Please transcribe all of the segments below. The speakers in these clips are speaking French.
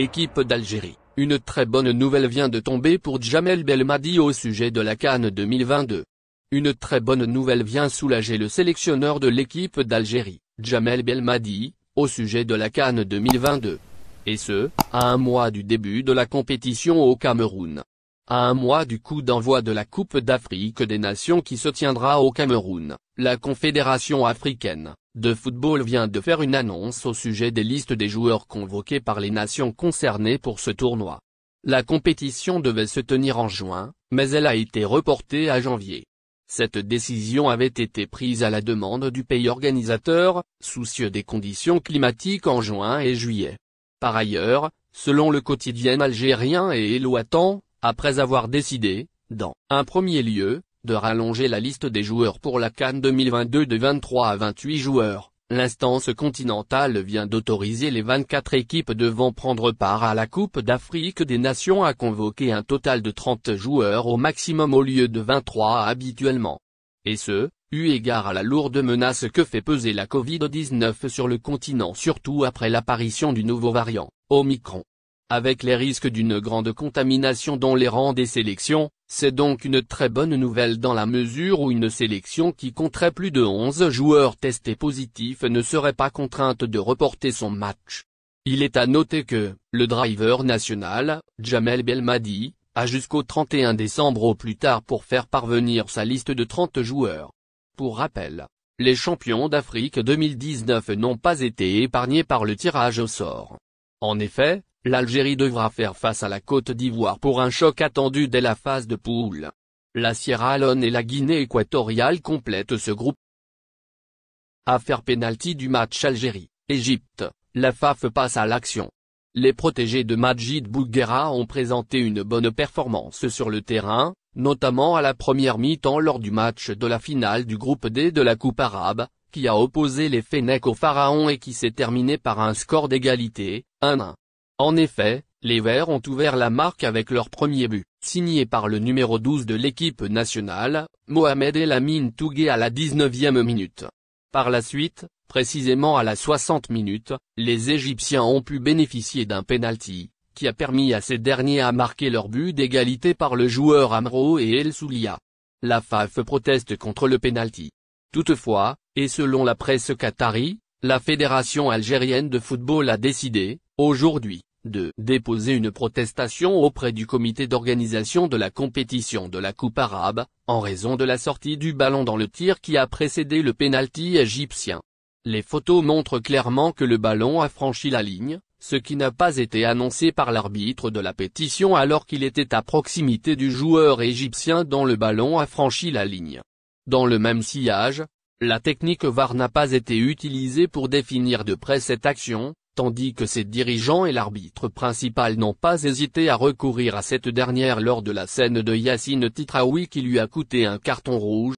équipe d'Algérie. Une très bonne nouvelle vient de tomber pour Djamel Belmadi au sujet de la Cannes 2022. Une très bonne nouvelle vient soulager le sélectionneur de l'équipe d'Algérie, Djamel Belmadi, au sujet de la Cannes 2022. Et ce, à un mois du début de la compétition au Cameroun. À un mois du coup d'envoi de la Coupe d'Afrique des Nations qui se tiendra au Cameroun, la Confédération africaine de football vient de faire une annonce au sujet des listes des joueurs convoqués par les nations concernées pour ce tournoi. La compétition devait se tenir en juin, mais elle a été reportée à janvier. Cette décision avait été prise à la demande du pays organisateur, soucieux des conditions climatiques en juin et juillet. Par ailleurs, selon le quotidien algérien et éloitant, après avoir décidé, dans un premier lieu, de rallonger la liste des joueurs pour la Cannes 2022 de 23 à 28 joueurs, l'instance continentale vient d'autoriser les 24 équipes devant prendre part à la Coupe d'Afrique des Nations à convoquer un total de 30 joueurs au maximum au lieu de 23 habituellement. Et ce, eu égard à la lourde menace que fait peser la Covid-19 sur le continent surtout après l'apparition du nouveau variant, Omicron. Avec les risques d'une grande contamination dans les rangs des sélections, c'est donc une très bonne nouvelle dans la mesure où une sélection qui compterait plus de 11 joueurs testés positifs ne serait pas contrainte de reporter son match. Il est à noter que, le driver national, Jamel Belmadi, a jusqu'au 31 décembre au plus tard pour faire parvenir sa liste de 30 joueurs. Pour rappel, les champions d'Afrique 2019 n'ont pas été épargnés par le tirage au sort. En effet, l'Algérie devra faire face à la Côte d'Ivoire pour un choc attendu dès la phase de poule. La Sierra Leone et la Guinée équatoriale complètent ce groupe. Affaire pénalty du match Algérie, Égypte, la FAF passe à l'action. Les protégés de Majid Bouguera ont présenté une bonne performance sur le terrain, notamment à la première mi-temps lors du match de la finale du groupe D de la Coupe arabe, qui a opposé les Fennecs au Pharaon et qui s'est terminé par un score d'égalité, 1-1. En effet, les Verts ont ouvert la marque avec leur premier but, signé par le numéro 12 de l'équipe nationale, Mohamed Elamine Tougue, à la 19e minute. Par la suite, précisément à la 60 minute, les Égyptiens ont pu bénéficier d'un penalty, qui a permis à ces derniers à marquer leur but d'égalité par le joueur Amro et El Soulia. La FAF proteste contre le penalty. Toutefois, et selon la presse qatari, la Fédération algérienne de football a décidé, aujourd'hui, de déposer une protestation auprès du comité d'organisation de la compétition de la Coupe arabe, en raison de la sortie du ballon dans le tir qui a précédé le pénalty égyptien. Les photos montrent clairement que le ballon a franchi la ligne, ce qui n'a pas été annoncé par l'arbitre de la pétition alors qu'il était à proximité du joueur égyptien dont le ballon a franchi la ligne. Dans le même sillage, la technique VAR n'a pas été utilisée pour définir de près cette action, tandis que ses dirigeants et l'arbitre principal n'ont pas hésité à recourir à cette dernière lors de la scène de Yacine Titraoui qui lui a coûté un carton rouge.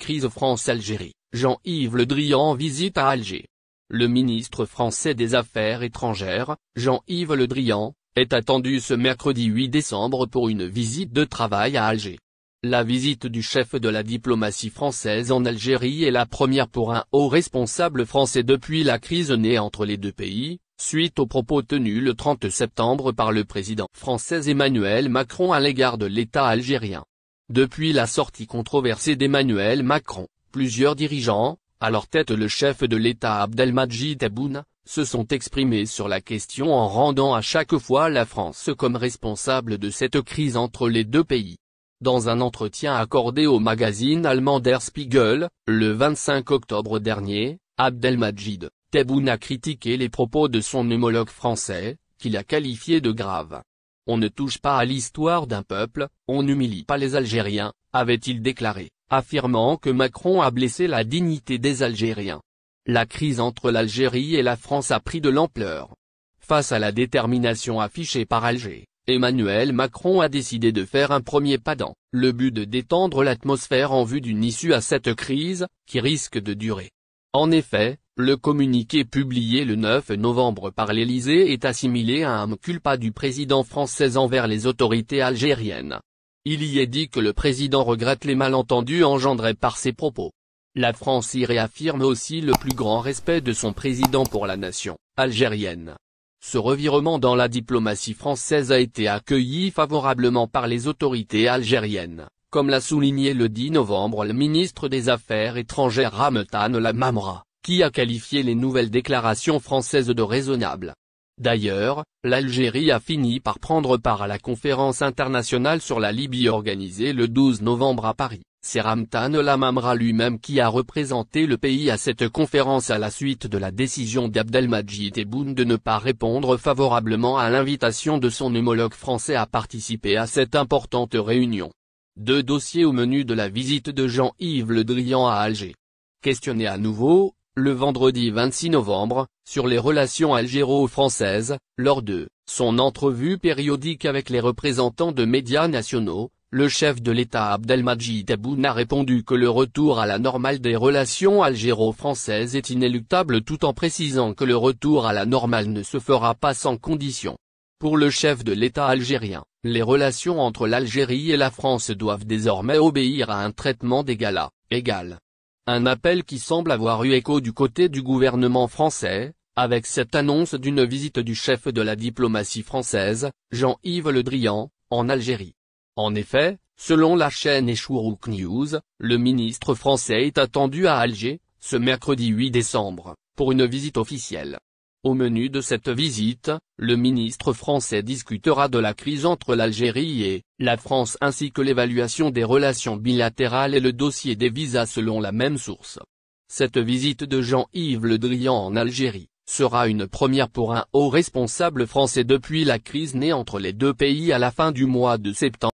Crise France-Algérie, Jean-Yves Le Drian visite à Alger. Le ministre français des Affaires étrangères, Jean-Yves Le Drian, est attendu ce mercredi 8 décembre pour une visite de travail à Alger. La visite du chef de la diplomatie française en Algérie est la première pour un haut responsable français depuis la crise née entre les deux pays, suite aux propos tenus le 30 septembre par le président français Emmanuel Macron à l'égard de l'État algérien. Depuis la sortie controversée d'Emmanuel Macron, plusieurs dirigeants, à leur tête le chef de l'État Abdelmajid Abouna, se sont exprimés sur la question en rendant à chaque fois la France comme responsable de cette crise entre les deux pays. Dans un entretien accordé au magazine allemand Der Spiegel, le 25 octobre dernier, Abdelmajid Tebboune a critiqué les propos de son homologue français, qu'il a qualifié de grave. On ne touche pas à l'histoire d'un peuple, on n'humilie pas les Algériens, avait-il déclaré, affirmant que Macron a blessé la dignité des Algériens. La crise entre l'Algérie et la France a pris de l'ampleur. Face à la détermination affichée par Alger, Emmanuel Macron a décidé de faire un premier pas dans le but de détendre l'atmosphère en vue d'une issue à cette crise, qui risque de durer. En effet, le communiqué publié le 9 novembre par l'Élysée est assimilé à un culpa du président français envers les autorités algériennes. Il y est dit que le président regrette les malentendus engendrés par ses propos. La France y réaffirme aussi le plus grand respect de son président pour la nation algérienne. Ce revirement dans la diplomatie française a été accueilli favorablement par les autorités algériennes, comme l'a souligné le 10 novembre le ministre des Affaires étrangères Ramtane Lamamra, qui a qualifié les nouvelles déclarations françaises de raisonnables. D'ailleurs, l'Algérie a fini par prendre part à la conférence internationale sur la Libye organisée le 12 novembre à Paris. C'est Ramtan Lamamra lui-même qui a représenté le pays à cette conférence à la suite de la décision d'Abdelmajid Tebboune de ne pas répondre favorablement à l'invitation de son homologue français à participer à cette importante réunion. Deux dossiers au menu de la visite de Jean-Yves Le Drian à Alger. Questionné à nouveau, le vendredi 26 novembre, sur les relations algéro-françaises, lors de son entrevue périodique avec les représentants de médias nationaux, le chef de l'État Abdelmajid Aboun a répondu que le retour à la normale des relations algéro-françaises est inéluctable tout en précisant que le retour à la normale ne se fera pas sans condition. Pour le chef de l'État algérien, les relations entre l'Algérie et la France doivent désormais obéir à un traitement d'égal à égal, un appel qui semble avoir eu écho du côté du gouvernement français, avec cette annonce d'une visite du chef de la diplomatie française, Jean-Yves Le Drian, en Algérie. En effet, selon la chaîne Echourouk News, le ministre français est attendu à Alger, ce mercredi 8 décembre, pour une visite officielle. Au menu de cette visite, le ministre français discutera de la crise entre l'Algérie et la France ainsi que l'évaluation des relations bilatérales et le dossier des visas selon la même source. Cette visite de Jean-Yves Le Drian en Algérie sera une première pour un haut responsable français depuis la crise née entre les deux pays à la fin du mois de septembre.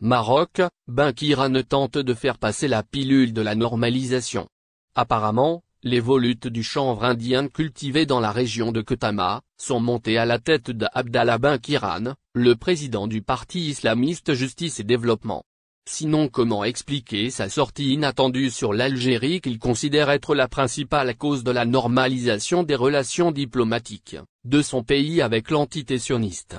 Maroc, Benkirane ne tente de faire passer la pilule de la normalisation. Apparemment, les volutes du chanvre indien cultivé dans la région de Ketama, sont montées à la tête d'Abdallah bin Kiran, le président du parti islamiste Justice et Développement. Sinon comment expliquer sa sortie inattendue sur l'Algérie qu'il considère être la principale cause de la normalisation des relations diplomatiques, de son pays avec l'entité sioniste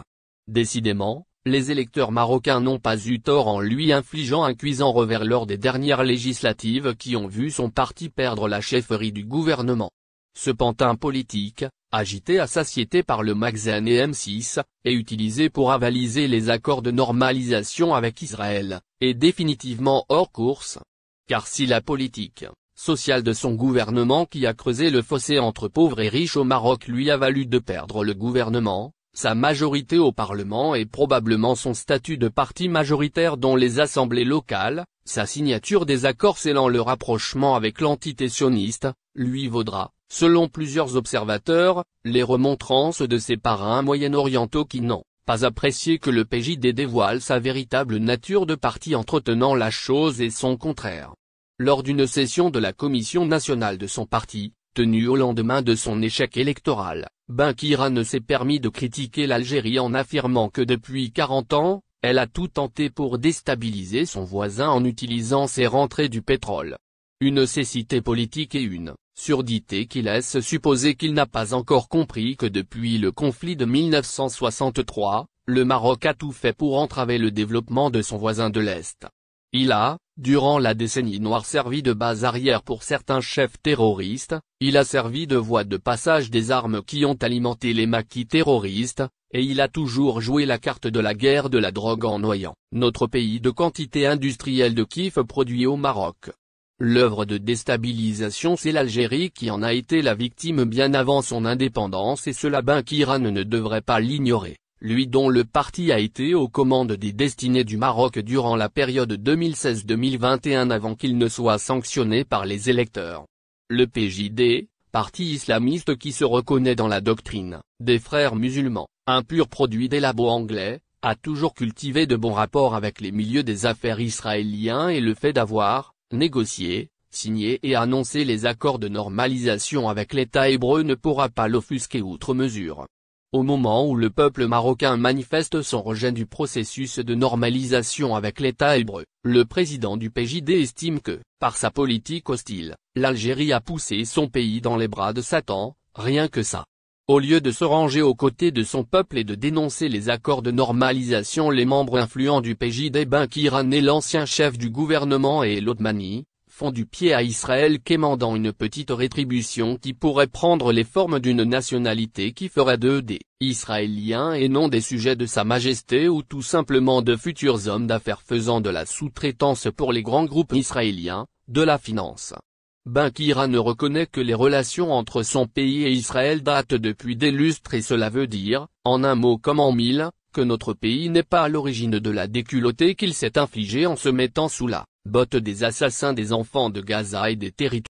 Décidément, les électeurs marocains n'ont pas eu tort en lui infligeant un cuisant revers lors des dernières législatives qui ont vu son parti perdre la chefferie du gouvernement. Ce pantin politique, agité à satiété par le Maxen et M6, est utilisé pour avaliser les accords de normalisation avec Israël, et définitivement hors course. Car si la politique sociale de son gouvernement qui a creusé le fossé entre pauvres et riches au Maroc lui a valu de perdre le gouvernement, sa majorité au Parlement et probablement son statut de parti majoritaire dans les assemblées locales, sa signature des accords scellant le rapprochement avec l'entité sioniste, lui vaudra, selon plusieurs observateurs, les remontrances de ses parrains moyen-orientaux qui n'ont pas apprécié que le PJD dévoile sa véritable nature de parti entretenant la chose et son contraire. Lors d'une session de la Commission nationale de son parti, tenue au lendemain de son échec électoral, Benkira ne s'est permis de critiquer l'Algérie en affirmant que depuis 40 ans, elle a tout tenté pour déstabiliser son voisin en utilisant ses rentrées du pétrole. Une cécité politique et une surdité qui laisse supposer qu'il n'a pas encore compris que depuis le conflit de 1963, le Maroc a tout fait pour entraver le développement de son voisin de l'Est. Il a, durant la décennie noire servi de base arrière pour certains chefs terroristes, il a servi de voie de passage des armes qui ont alimenté les maquis terroristes, et il a toujours joué la carte de la guerre de la drogue en noyant notre pays de quantité industrielle de kiff produit au Maroc. L'œuvre de déstabilisation c'est l'Algérie qui en a été la victime bien avant son indépendance et cela bien qu'Iran ne devrait pas l'ignorer lui dont le parti a été aux commandes des destinées du Maroc durant la période 2016-2021 avant qu'il ne soit sanctionné par les électeurs. Le PJD, parti islamiste qui se reconnaît dans la doctrine des frères musulmans, un pur produit des labos anglais, a toujours cultivé de bons rapports avec les milieux des affaires israéliens et le fait d'avoir, négocié, signé et annoncé les accords de normalisation avec l'État hébreu ne pourra pas l'offusquer outre mesure au moment où le peuple marocain manifeste son rejet du processus de normalisation avec l'État hébreu, le président du PJD estime que, par sa politique hostile, l'Algérie a poussé son pays dans les bras de Satan, rien que ça. Au lieu de se ranger aux côtés de son peuple et de dénoncer les accords de normalisation les membres influents du PJD Benkirane et l'ancien chef du gouvernement et l'Otmanie, font du pied à Israël quémandant une petite rétribution qui pourrait prendre les formes d'une nationalité qui ferait d'eux des « Israéliens » et non des sujets de Sa Majesté ou tout simplement de futurs hommes d'affaires faisant de la sous-traitance pour les grands groupes israéliens, de la finance. Benkira ne reconnaît que les relations entre son pays et Israël datent depuis des lustres et cela veut dire, en un mot comme en mille, que notre pays n'est pas à l'origine de la déculottée qu'il s'est infligée en se mettant sous la botte des assassins des enfants de Gaza et des territoires